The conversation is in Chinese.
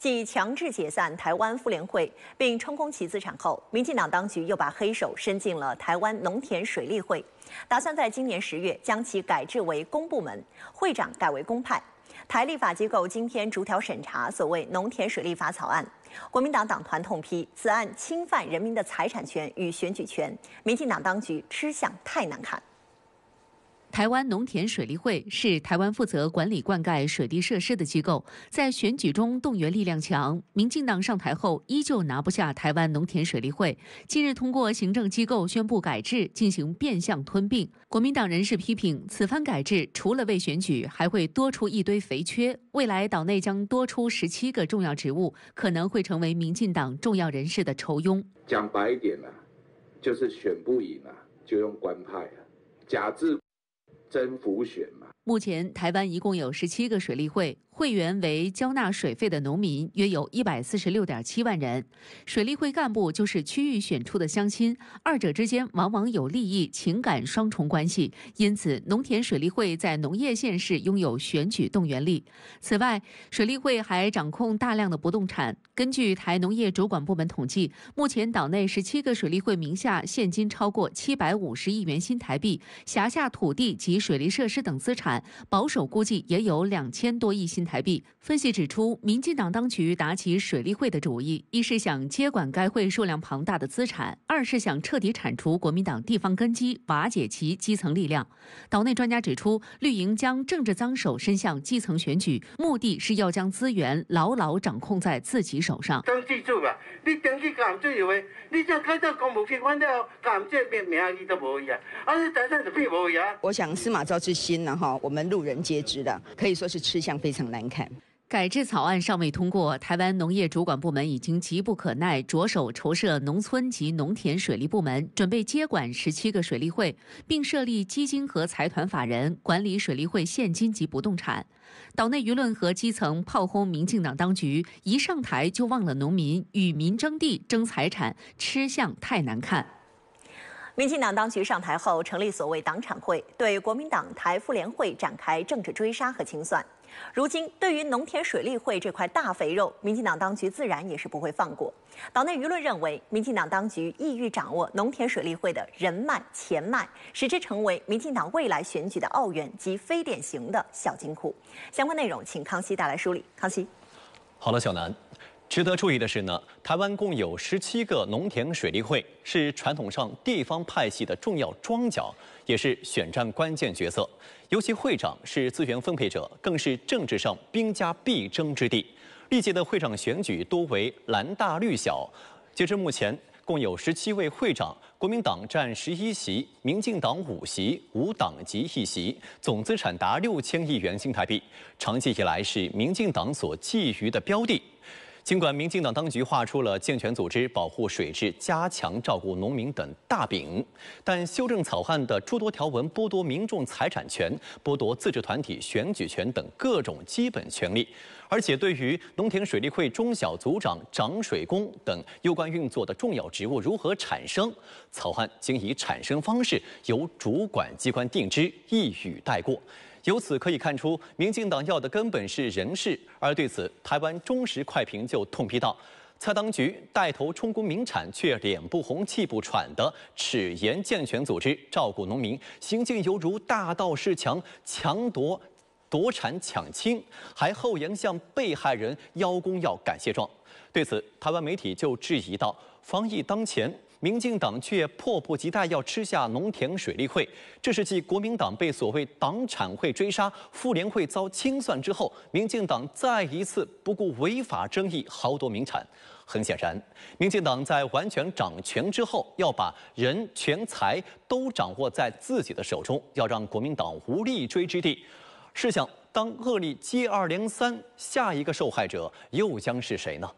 继强制解散台湾妇联会并充公其资产后，民进党当局又把黑手伸进了台湾农田水利会，打算在今年十月将其改制为公部门，会长改为公派。台立法机构今天逐条审查所谓农田水利法草案，国民党党团痛批此案侵犯人民的财产权与选举权，民进党当局吃相太难看。台湾农田水利会是台湾负责管理灌溉水利设施的机构，在选举中动员力量强。民进党上台后依旧拿不下台湾农田水利会，近日通过行政机构宣布改制，进行变相吞并。国民党人士批评，此番改制除了为选举，还会多出一堆肥缺，未来岛内将多出十七个重要职务，可能会成为民进党重要人士的仇庸。讲白一点啊，就是选不赢啊，就用官派啊，假制。增补选嘛。目前台湾一共有十七个水利会。会员为交纳水费的农民，约有一百四十六点七万人。水利会干部就是区域选出的乡亲，二者之间往往有利益、情感双重关系，因此农田水利会在农业县市拥有选举动员力。此外，水利会还掌控大量的不动产。根据台农业主管部门统计，目前岛内十七个水利会名下现金超过七百五十亿元新台币，辖下土地及水利设施等资产，保守估计也有两千多亿新。台币分析指出，民进党当局打起水利会的主意，一是想接管该会数量庞大的资产，二是想彻底铲除国民党地方根基，瓦解其基层力量。岛内专家指出，绿营将政治脏手伸向基层选举，目的是要将资源牢牢掌控在自己手上。我想司马昭之心呢，哈，我们路人皆知的，可以说是吃相非常。难看。改制草案尚未通过，台湾农业主管部门已经急不可耐，着手筹设农村及农田水利部门，准备接管十七个水利会，并设立基金和财团法人管理水利会现金及不动产。岛内舆论和基层炮轰民进党当局，一上台就忘了农民，与民争地争财产，吃相太难看。民进党当局上台后，成立所谓党产会，对国民党台妇联会展开政治追杀和清算。如今，对于农田水利会这块大肥肉，民进党当局自然也是不会放过。岛内舆论认为，民进党当局意欲掌握农田水利会的人脉、钱脉，使之成为民进党未来选举的奥援及非典型的小金库。相关内容，请康熙带来梳理。康熙，好了，小南。值得注意的是呢，台湾共有十七个农田水利会，是传统上地方派系的重要庄脚，也是选战关键角色。尤其会长是资源分配者，更是政治上兵家必争之地。历届的会长选举多为蓝大绿小。截至目前，共有十七位会长，国民党占十一席，民进党五席，无党籍一席，总资产达六千亿元新台币，长期以来是民进党所觊觎的标的。尽管民进党当局画出了健全组织、保护水质、加强照顾农民等大饼，但修正草案的诸多条文剥夺民众财产权、剥夺自治团体选举权等各种基本权利，而且对于农田水利会中小组长、涨水工等攸关运作的重要职务如何产生，草案经以产生方式由主管机关定之一语带过。由此可以看出，民进党要的根本是人事。而对此，台湾中时快评就痛批道：“蔡当局带头充公民产，却脸不红气不喘的齿言健全组织、照顾农民，行径犹如大盗恃强强夺夺产抢亲，还厚颜向被害人邀功要感谢状。”对此，台湾媒体就质疑道：防疫当前。”民进党却迫不及待要吃下农田水利会，这是继国民党被所谓党产会追杀、妇联会遭清算之后，民进党再一次不顾违法争议豪夺民产。很显然，民进党在完全掌权之后，要把人、权、财都掌握在自己的手中，要让国民党无立追之地。试想，当恶力接二连三，下一个受害者又将是谁呢？